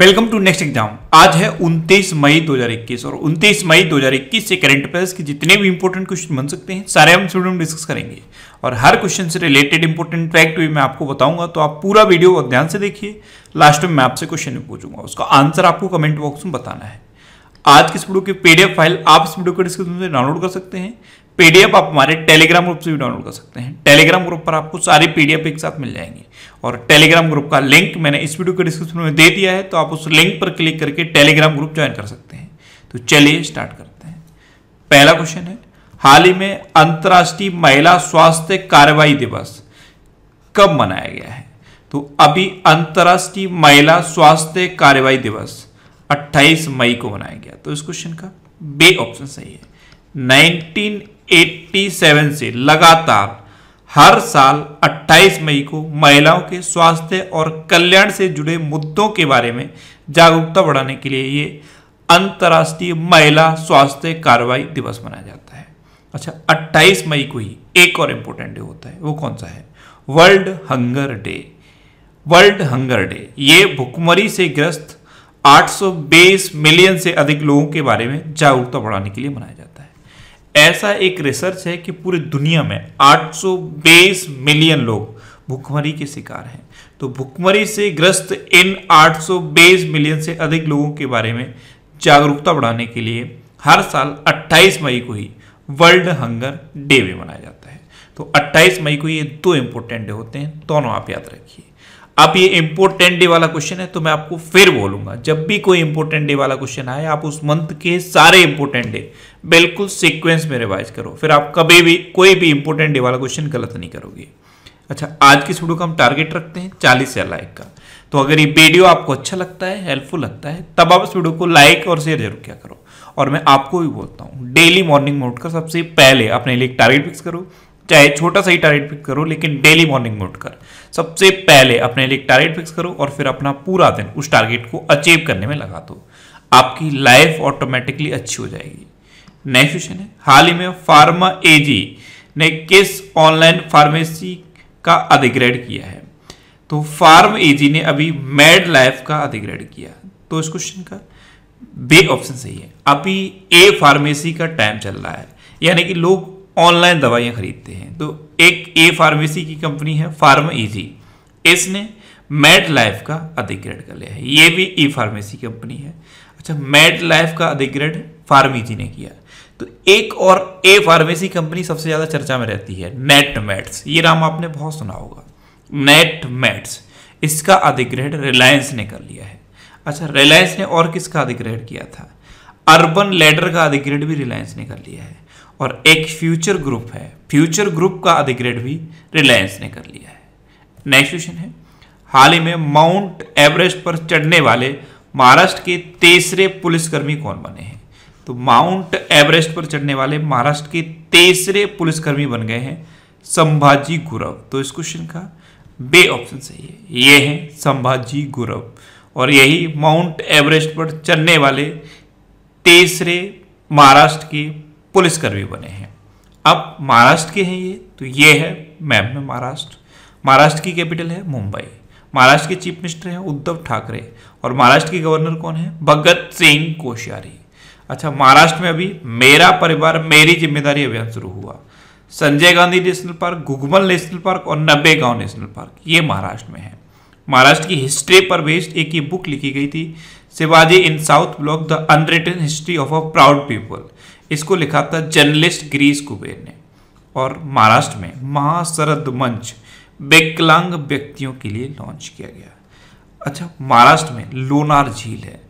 welcome to next exam आज है 29 मई 2021 और 29 मई 2021 से करंट अफेयर्स के जितने भी इंपॉर्टेंट क्वेश्चन बन सकते हैं सारे हम स्टूडेंट डिस्कस करेंगे और हर क्वेश्चन से रिलेटेड इंपॉर्टेंट फैक्ट भी मैं आपको बताऊंगा तो आप पूरा वीडियो ध्यान से देखिए लास्ट में मैं आपसे क्वेश्चन भी पूछूंगा उसका आंसर आपको कमेंट बॉक्स में बताना है आज के इस वीडियो की पीडीएफ फाइल आप इस वीडियो के डिस्क्रिप्शन से डाउनलोड कर सकते हैं पीडीएफ आप हमारे टेलीग्राम ग्रुप से भी डाउनलोड कर सकते हैं टेलीग्राम ग्रुप पर आपको सारी पीडीएफ एक साथ मिल जाएंगी और टेलीग्राम ग्रुप का लिंक मैंने इस वीडियो के डिस्क्रिप्शन में दे दिया है तो आप उस लिंक पर क्लिक करके टेलीग्राम ग्रुप ज्वाइन कर सकते हैं तो चलिए स्टार्ट करते हैं पहला क्वेश्चन है हाल ही में अंतर्राष्ट्रीय महिला स्वास्थ्य कार्रवाई दिवस कब मनाया गया है तो अभी अंतर्राष्ट्रीय महिला स्वास्थ्य कार्रवाई दिवस 28 मई को मनाया गया तो इस क्वेश्चन का बे ऑप्शन सही है 1987 से लगातार हर साल 28 मई को महिलाओं के स्वास्थ्य और कल्याण से जुड़े मुद्दों के बारे में जागरूकता बढ़ाने के लिए ये अंतर्राष्ट्रीय महिला स्वास्थ्य कार्रवाई दिवस मनाया जाता है अच्छा 28 मई को ही एक और इम्पोर्टेंट डे होता है वो कौन सा है world hunger day world hunger day ये भुखमरी से ग्रस्त आठ मिलियन से अधिक लोगों के बारे में जागरूकता बढ़ाने के लिए मनाया जाता है ऐसा एक रिसर्च है कि पूरी दुनिया में आठ मिलियन लोग भुखमरी के शिकार हैं तो भुखमरी से ग्रस्त इन आठ मिलियन से अधिक लोगों के बारे में जागरूकता बढ़ाने के लिए हर साल 28 मई को ही वर्ल्ड हंगर डे भी मनाया जाता है तो 28 मई को ये दो इंपॉर्टेंट डे होते हैं दोनों आप याद रखिए अब ये इंपोर्टेंट डे वाला क्वेश्चन है तो मैं आपको फिर बोलूंगा जब भी कोई इंपोर्टेंट डे वाला क्वेश्चन आए आप उस मंथ के सारे इंपोर्टेंट डे बिल्कुल सीक्वेंस में रिवाइज करो फिर आप कभी भी कोई भी इंपोर्टेंट डे वाला क्वेश्चन गलत नहीं करोगे अच्छा आज की वीडियो का हम टारगेट रखते हैं चालीस या लाइक का तो अगर ये वीडियो आपको अच्छा लगता है हेल्पफुल लगता है तब आप इस वीडियो को लाइक और शेयर जरूर किया करो और मैं आपको भी बोलता हूँ डेली मॉर्निंग में उठकर सबसे पहले अपने लिए टारगेट फिक्स करो चाहे छोटा सा ही टारगेट फिक्स करो लेकिन डेली मॉर्निंग में उठकर सबसे पहले अपने लिए टारगेट फिक्स करो और फिर अपना पूरा दिन उस टारगेट को अचीव करने में लगा दो आपकी लाइफ ऑटोमेटिकली अच्छी हो जाएगी नेक्स्ट क्वेश्चन है हाल ही में फार्मा एजी ने किस ऑनलाइन फार्मेसी का अधिग्रहण किया है तो फार्म एजी ने अभी मेड लाइफ का अधिग्रहण किया तो इस क्वेश्चन का बे ऑप्शन सही है अभी ए फार्मेसी का टाइम चल रहा है यानी कि लोग ऑनलाइन दवाइयाँ खरीदते हैं तो एक ए फार्मेसी की कंपनी है फार्म ईजी इसने मेड लाइफ का अधिग्रहण कर लिया है ये भी ई फार्मेसी कंपनी है अच्छा मेड लाइफ का अधिग्रहण फार्मीजी ने किया तो एक और ए फार्मेसी कंपनी सबसे ज़्यादा चर्चा में रहती है नेट मेट्स ये नाम आपने बहुत सुना होगा नेट मेट्स इसका अधिग्रहण रिलायंस ने कर लिया है अच्छा रिलायंस ने और किसका अधिग्रहण किया था अर्बन लेडर का अधिग्रहण भी रिलायंस ने कर लिया है और एक फ्यूचर ग्रुप है फ्यूचर ग्रुप का अधिग्रहण भी रिलायंस ने कर लिया है नेक्स्ट क्वेश्चन है हाल ही में माउंट एवरेस्ट पर चढ़ने वाले महाराष्ट्र के तीसरे पुलिसकर्मी कौन बने हैं तो माउंट एवरेस्ट पर चढ़ने वाले महाराष्ट्र के तीसरे पुलिसकर्मी बन गए हैं संभाजी गुरव तो इस क्वेश्चन का बे ऑप्शन सही है ये है संभाजी गुरव और यही माउंट एवरेस्ट पर चढ़ने वाले तीसरे महाराष्ट्र के पुलिसकर्मी बने हैं अब महाराष्ट्र के हैं ये तो ये है मैप में महाराष्ट्र महाराष्ट्र की कैपिटल है मुंबई महाराष्ट्र के चीफ मिनिस्टर हैं उद्धव ठाकरे और महाराष्ट्र के गवर्नर कौन है भगत सिंह कोश्यारी अच्छा महाराष्ट्र में अभी मेरा परिवार मेरी जिम्मेदारी अभियान शुरू हुआ Sanjay Gandhi National Park Gugamal National Park और नब्बे गांव नेशनल पार्क ये महाराष्ट्र में है महाराष्ट्र की हिस्ट्री पर बेस्ड एक ये बुक लिखी गई थी Shivaji in South Block the unwritten history of a proud people इसको लिखा था जर्नलिस्ट ग्रीस कुबेर ने और महाराष्ट्र में महाशरद मंच विकलांग व्यक्तियों के लिए लॉन्च किया गया अच्छा महाराष्ट्र में लोनार झील है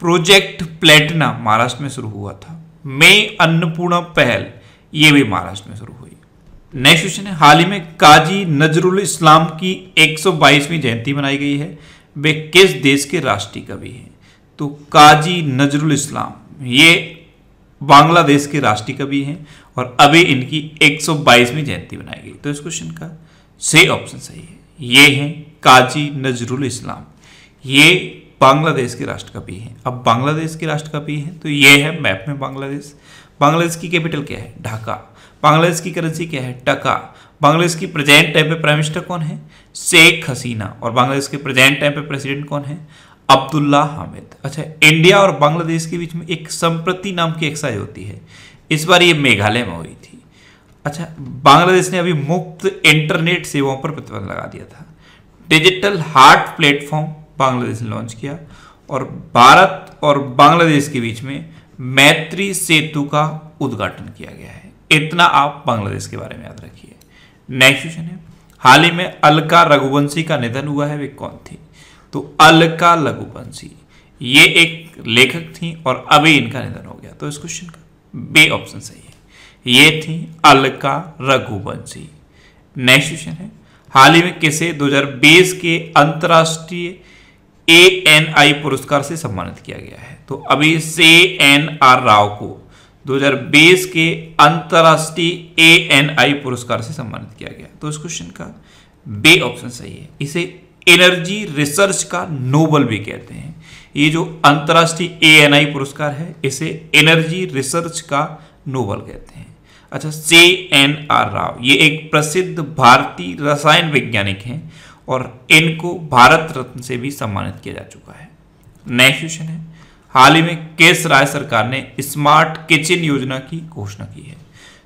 प्रोजेक्ट प्लेटना महाराष्ट्र में शुरू हुआ था मई अन्नपूर्णा पहल ये भी महाराष्ट्र में शुरू हुई नेक्स्ट क्वेश्चन है हाल ही में काजी नजरुल इस्लाम की 122वीं जयंती मनाई गई है वे किस देश के राष्ट्रीय कवि हैं तो काजी नजरुल इस्लाम ये बांग्लादेश के राष्ट्रीय कवि हैं और अभी इनकी 122वीं जयंती मनाई गई तो इस क्वेश्चन का सही ऑप्शन सही है ये हैं काजी नजरुल इस्लाम ये बांग्लादेश के राष्ट्र कवि हैं अब बांग्लादेश के राष्ट्र कवि हैं तो ये है मैप में बांग्लादेश बांग्लादेश की कैपिटल क्या है ढाका बांग्लादेश की करेंसी क्या है टका बांग्लादेश की प्रेजेंट टाइम पे प्राइम मिनिस्टर कौन है शेख हसीना और बांग्लादेश के प्रेजेंट टाइम पे प्रेसिडेंट कौन है अब्दुल्ला हामिद अच्छा इंडिया और बांग्लादेश के बीच में एक संप्रति नाम की एक्साइज होती है इस बार ये मेघालय में हुई थी अच्छा बांग्लादेश ने अभी मुफ्त इंटरनेट सेवाओं पर प्रतिबंध लगा दिया था डिजिटल हार्ट प्लेटफॉर्म बांग्लादेश ने लॉन्च किया और भारत और बांग्लादेश के बीच में मैत्री सेतु का उद्घाटन किया गया है इतना आप बांग्लादेश के बारे में याद रखिए नेक्स्ट क्वेश्चन है हाल ही में अलका रघुवंशी का निधन हुआ है वे कौन थी तो अलका लघुवंशी ये एक लेखक थी और अभी इनका निधन हो गया तो इस क्वेश्चन का बे ऑप्शन सही है ये थी अलका रघुवंशी नेक्स्ट क्वेश्चन है हाल ही में किसे 2020 के अंतर्राष्ट्रीय ए एन आई पुरस्कार से सम्मानित किया गया है तो अभी से एन आर राव को 2020 के अंतर्राष्ट्रीय ए एन आई पुरस्कार से सम्मानित किया गया तो इस क्वेश्चन का बे ऑप्शन सही है इसे एनर्जी रिसर्च का नोबल भी कहते हैं ये जो अंतर्राष्ट्रीय एएनआई पुरस्कार है इसे एनर्जी रिसर्च का नोबल कहते हैं अच्छा से एन आर राव ये एक प्रसिद्ध भारतीय रसायन वैज्ञानिक हैं और इनको भारत रत्न से भी सम्मानित किया जा चुका है नेक्स्ट क्वेश्चन है हाल ही में केस राय सरकार ने स्मार्ट किचन योजना की घोषणा की है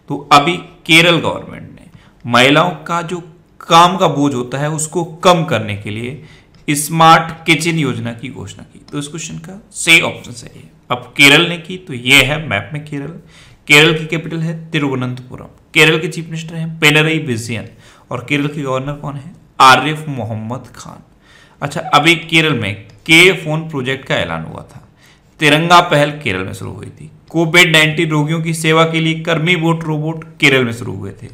तो अभी केरल गवर्नमेंट ने महिलाओं का जो काम का बोझ होता है उसको कम करने के लिए स्मार्ट किचन योजना की घोषणा की तो इस क्वेश्चन का सही ऑप्शन सही है अब केरल ने की तो ये है मैप में केरल केरल की कैपिटल है तिरुवनंतपुरम केरल के चीफ मिनिस्टर हैं पेनरई विजयन और केरल के गवर्नर कौन है आरिफ मोहम्मद खान अच्छा अभी केरल में के फोन प्रोजेक्ट का ऐलान हुआ था तिरंगा पहल केरल में शुरू हुई थी कोविड नाइन्टीन रोगियों की सेवा के लिए कर्मी बोट रोबोट केरल में शुरू हुए थे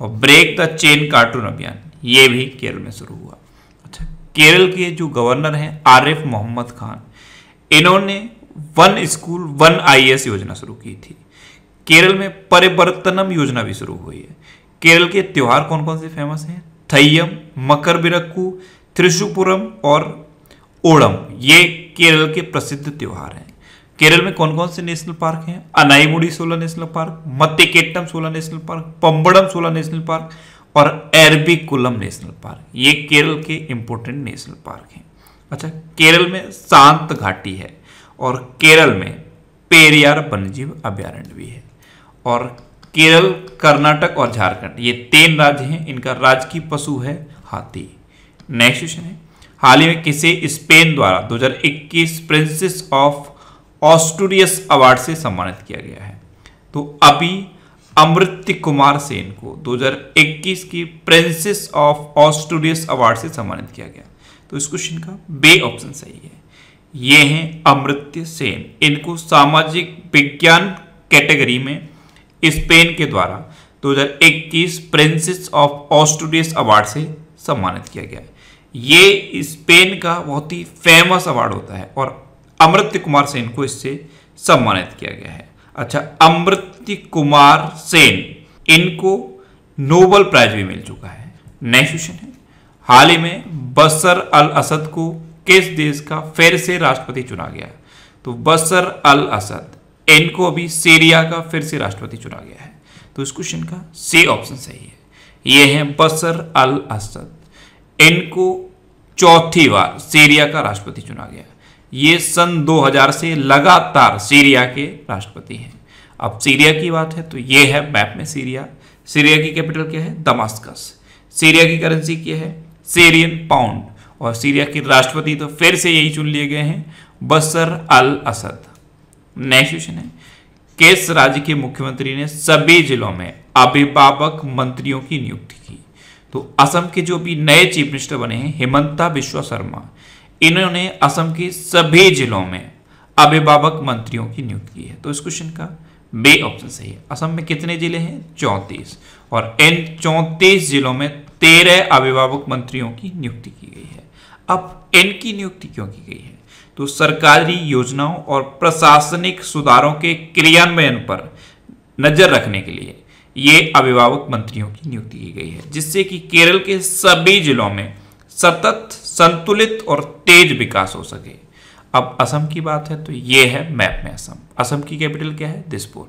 और ब्रेक द चेन कार्टून अभियान ये भी केरल में शुरू हुआ अच्छा केरल के जो गवर्नर हैं आरिफ मोहम्मद खान इन्होंने वन स्कूल वन आईएएस योजना शुरू की थी केरल में परिवर्तनम योजना भी शुरू हुई है केरल के त्यौहार कौन कौन से फेमस हैं थैयम मकर बिरक्कू त्रिशुपुरम और ओणम ये केरल के प्रसिद्ध त्यौहार हैं केरल में कौन कौन से नेशनल पार्क हैं अनाईमुडी सोलह नेशनल पार्क मत्तिकेट्टम सोलह नेशनल पार्क पम्बड़म सोलह नेशनल पार्क और एरबिकुलम नेशनल पार्क ये केरल के इंपॉर्टेंट नेशनल पार्क हैं अच्छा केरल में शांत घाटी है और केरल में पेरियार वन्यजीव अभ्यारण्य भी है और केरल कर्नाटक और झारखंड ये तीन राज्य हैं इनका राजकीय पशु है हाथी नेक्स्ट क्वेश्चन है हाल ही में किसे स्पेन द्वारा 2021 प्रिंसेस ऑफ ऑस्टूरियस अवार्ड से सम्मानित किया गया है तो अभी अमृत कुमार सेन को 2021 की प्रिंसेस ऑफ ऑस्टूरियस अवार्ड से सम्मानित किया गया तो इस क्वेश्चन का बे ऑप्शन सही है ये हैं अमृत्य सेन इनको सामाजिक विज्ञान कैटेगरी में स्पेन के द्वारा 2021 प्रिंसेस ऑफ ऑस्टूडियस अवार्ड से सम्मानित किया गया ये स्पेन का बहुत ही फेमस अवार्ड होता है और अमृत्य कुमार सेन को इससे सम्मानित किया गया है अच्छा अमृत्य कुमार सेन इनको नोबल प्राइज भी मिल चुका है नेक्स्ट क्वेश्चन है हाल ही में बसर अल असद को किस देश का फिर से राष्ट्रपति चुना गया तो बसर अल असद इनको अभी सीरिया का फिर से राष्ट्रपति चुना गया है तो इस क्वेश्चन का सी ऑप्शन सही है ये है बसर अल असद इनको चौथी बार सीरिया का राष्ट्रपति चुना गया ये सन 2000 से लगातार सीरिया के राष्ट्रपति हैं अब सीरिया की बात है तो ये है मैप में सीरिया सीरिया की कैपिटल क्या है दमास्कस सीरिया की करेंसी क्या है सीरियन पाउंड और सीरिया के राष्ट्रपति तो फिर से यही चुन लिए गए हैं बसर अल असद नेक्स्ट क्वेश्चन है किस राज्य के मुख्यमंत्री ने सभी जिलों में अभिभावक मंत्रियों की नियुक्ति की तो असम के जो भी नए चीफ मिनिस्टर बने हैं हेमंता विश्व शर्मा इन्होंने असम के सभी जिलों में अभिभावक मंत्रियों की नियुक्ति की है तो इस क्वेश्चन का बे ऑप्शन सही है असम में कितने जिले हैं चौंतीस और इन चौंतीस जिलों में तेरह अभिभावक मंत्रियों की नियुक्ति की गई है अब इनकी नियुक्ति क्यों की गई है तो सरकारी योजनाओं और प्रशासनिक सुधारों के क्रियान्वयन पर नजर रखने के लिए ये अभिभावक मंत्रियों की नियुक्ति की गई है जिससे कि केरल के सभी जिलों में सतत संतुलित और तेज विकास हो सके अब असम की बात है तो ये है मैप में असम असम की कैपिटल क्या है दिसपुर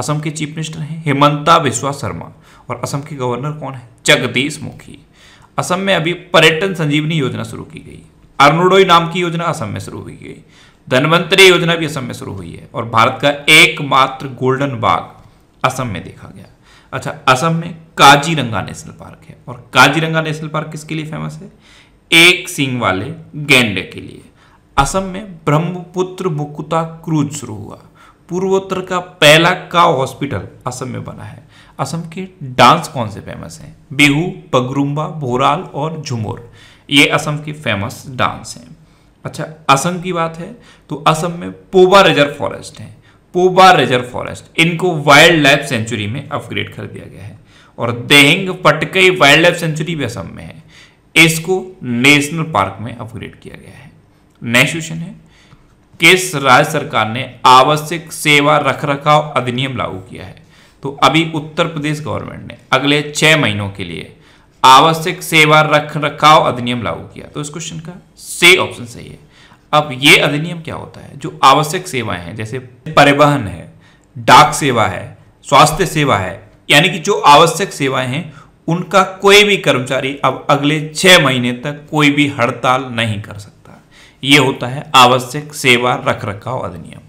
असम के चीफ मिनिस्टर हैं हेमंता बिस्वा शर्मा और असम के गवर्नर कौन है जगदीश मुखी असम में अभी पर्यटन संजीवनी योजना शुरू की गई अरुणोडोई नाम की योजना असम में शुरू हुई गई धनवंतरी योजना भी असम में शुरू हुई है और भारत का एकमात्र गोल्डन बाग असम में देखा गया अच्छा असम में काजीरंगा नेशनल पार्क है और काजीरंगा नेशनल पार्क किसके लिए फेमस है एक सिंह वाले गेंडे के लिए असम में ब्रह्मपुत्र मुकुता क्रूज शुरू हुआ पूर्वोत्तर का पहला काव हॉस्पिटल असम में बना है असम के डांस कौन से फेमस हैं बिहू पगरुम्बा भोराल और झुमोर ये असम के फेमस डांस हैं अच्छा असम की बात है तो असम में पोबा रिजर्व फॉरेस्ट है पोबा रिजर्व फॉरेस्ट इनको वाइल्ड लाइफ सेंचुरी में अपग्रेड कर दिया गया है और Dehing Patkai wildlife sanctuary भी असम में है इसको नेशनल पार्क में अपग्रेड किया गया है नेक्स्ट क्वेश्चन है किस राज्य सरकार ने आवश्यक सेवा रखरखाव अधिनियम लागू किया है तो अभी उत्तर प्रदेश गवर्नमेंट ने अगले छह महीनों के लिए आवश्यक सेवा रखरखाव अधिनियम लागू किया तो इस क्वेश्चन का से ऑप्शन सही है अब यह अधिनियम क्या होता है जो आवश्यक सेवाएं हैं जैसे परिवहन है डाक सेवा है स्वास्थ्य सेवा है यानी कि जो आवश्यक सेवाएं हैं उनका कोई भी कर्मचारी अब अगले छह महीने तक कोई भी हड़ताल नहीं कर सकता यह होता है आवश्यक सेवा रख रखाव अधिनियम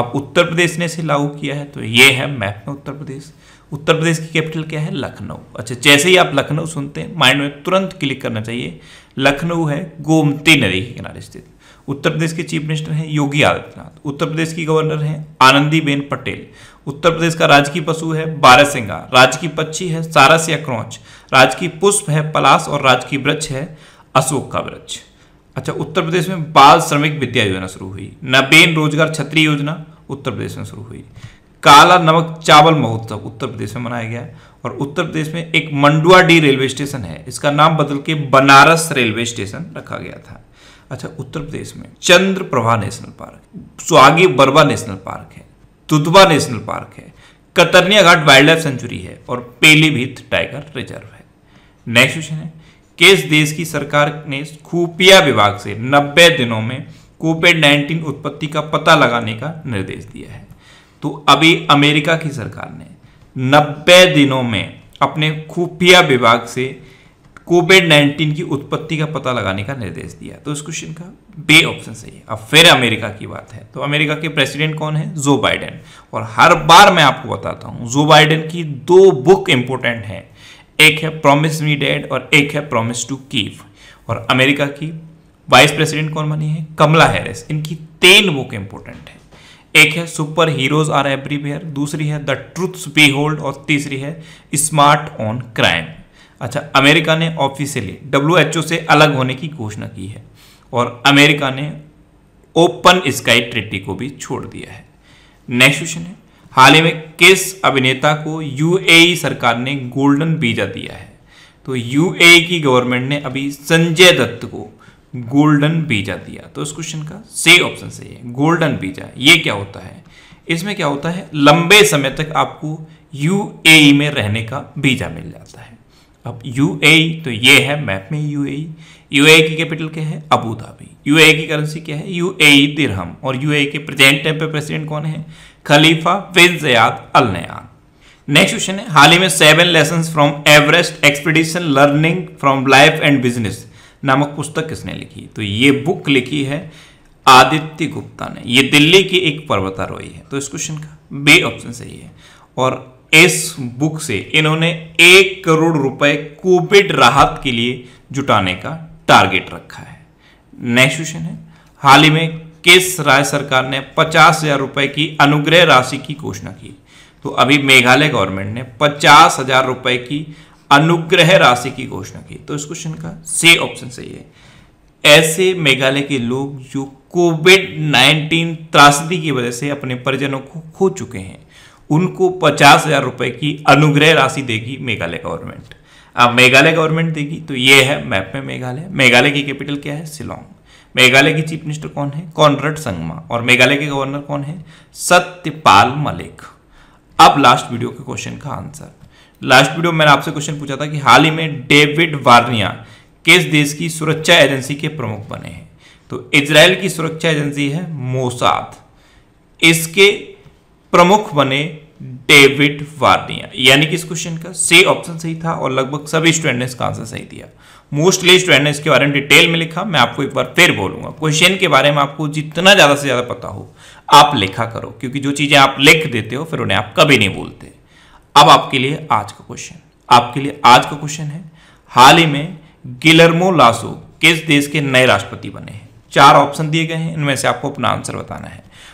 अब उत्तर प्रदेश ने इसे लागू किया है तो यह है मैप में उत्तर प्रदेश उत्तर प्रदेश की कैपिटल क्या है लखनऊ अच्छा जैसे ही आप लखनऊ सुनते हैं माइंड में तुरंत क्लिक करना चाहिए लखनऊ है गोमती नदी के किनारे स्थित उत्तर प्रदेश के चीफ मिनिस्टर हैं योगी आदित्यनाथ उत्तर प्रदेश की गवर्नर हैं आनंदीबेन पटेल उत्तर प्रदेश का राजकीय पशु है सिंगा राजकीय पक्षी है सारस या क्रौच राजकीय पुष्प है पलास और राजकीय वृक्ष है अशोक का वृक्ष अच्छा उत्तर प्रदेश में बाल श्रमिक विद्या योजना शुरू हुई नबेन रोजगार छत्री योजना उत्तर प्रदेश में शुरू हुई काला नमक चावल महोत्सव उत्तर प्रदेश में मनाया गया और उत्तर प्रदेश में एक मंडुआ डी रेलवे स्टेशन है इसका नाम बदल के बनारस रेलवे स्टेशन रखा गया था अच्छा उत्तर प्रदेश में Chandra Prabha national park Sohagi Barwa national park है दुधवा नेशनल पार्क है Katarniaghat wildlife sanctuary है और पेलीभीत टाइगर रिजर्व है नेक्स्ट क्वेश्चन है किस देश की सरकार ने खुफिया विभाग से 90 दिनों में कोविड 19 उत्पत्ति का पता लगाने का निर्देश दिया है तो अभी अमेरिका की सरकार ने 90 दिनों में अपने खुफिया विभाग से कोविड नाइन्टीन की उत्पत्ति का पता लगाने का निर्देश दिया तो इस क्वेश्चन का बे ऑप्शन सही है अब फिर अमेरिका की बात है तो अमेरिका के प्रेसिडेंट कौन है जो बाइडेन और हर बार मैं आपको बताता हूँ जो बाइडेन की दो बुक इंपॉर्टेंट है एक है प्रॉमिस मी डेड और एक है प्रॉमिस टू कीव और अमेरिका की वाइस प्रेसिडेंट कौन बनी है कमला हैरिस इनकी तीन बुक इंपॉर्टेंट है एक है सुपर हीरोज आर एवरीवेयर दूसरी है द ट्रुथ्स बी होल्ड और तीसरी है स्मार्ट ऑन क्राइम अच्छा अमेरिका ने ऑफिशियली डब्ल्यू से अलग होने की घोषणा की है और अमेरिका ने ओपन स्काई ट्रिटी को भी छोड़ दिया है नेक्स्ट क्वेश्चन है हाल ही में किस अभिनेता को यूएई e सरकार ने गोल्डन वीजा दिया है तो यूएई e की गवर्नमेंट ने अभी संजय दत्त को गोल्डन वीजा दिया तो इस क्वेश्चन का से ऑप्शन सही है गोल्डन वीजा ये क्या होता है इसमें क्या होता है लंबे समय तक आपको यूएई e में रहने का वीजा मिल जाता है अब यू तो ये है मैप में यू ए की कैपिटल क्या है अबू धाबी यू की करेंसी क्या है यू ए दिरहम और यू के प्रेजेंट टाइम पे प्रेसिडेंट कौन है खलीफा बिन जयाद अल नयान नेक्स्ट क्वेश्चन है हाल ही में seven lessons from Everest expedition learning from life and business नामक पुस्तक किसने लिखी तो ये बुक लिखी है आदित्य गुप्ता ने ये दिल्ली की एक पर्वतारोही है तो इस क्वेश्चन का बे ऑप्शन सही है और इस बुक से इन्होंने एक करोड़ रुपए कोविड राहत के लिए जुटाने का टारगेट रखा है नेक्स्ट क्वेश्चन है हाल ही में किस राज्य सरकार ने पचास हजार रुपए की अनुग्रह राशि की घोषणा की तो अभी मेघालय गवर्नमेंट ने पचास हजार रुपए की अनुग्रह राशि की घोषणा की तो इस क्वेश्चन का सी ऑप्शन सही है ऐसे मेघालय के लोग जो कोविड नाइन्टीन त्रासदी की वजह से अपने परिजनों को खो चुके हैं उनको पचास हज़ार रुपये की अनुग्रह राशि देगी मेघालय गवर्नमेंट अब मेघालय गवर्नमेंट देगी तो ये है मैप में मेघालय मेघालय की कैपिटल क्या है सिलोंग मेघालय की चीफ मिनिस्टर कौन है कॉनरड संगमा और मेघालय के गवर्नर कौन है सत्यपाल मलिक अब लास्ट वीडियो के क्वेश्चन का आंसर लास्ट वीडियो मैंने आपसे क्वेश्चन पूछा था कि हाल ही में डेविड वार्निया किस देश की सुरक्षा एजेंसी के प्रमुख बने हैं तो इसराइल की सुरक्षा एजेंसी है मोसाद इसके प्रमुख बने डेविड वार्निया यानी कि इस क्वेश्चन का से ऑप्शन सही था और लगभग सभी स्टूडेंट ने इसका आंसर सही दिया मोस्टली स्टूडेंट ने इसके बारे में डिटेल में लिखा मैं आपको एक बार फिर बोलूंगा क्वेश्चन के बारे में आपको जितना ज़्यादा से ज़्यादा पता हो आप लिखा करो क्योंकि जो चीज़ें आप लिख देते हो फिर उन्हें आप कभी नहीं बोलते अब आपके लिए आज का क्वेश्चन आपके लिए आज का क्वेश्चन है हाल ही में गिलर्मो लासो किस देश के नए राष्ट्रपति बने हैं चार ऑप्शन दिए गए हैं इनमें से आपको अपना आंसर बताना है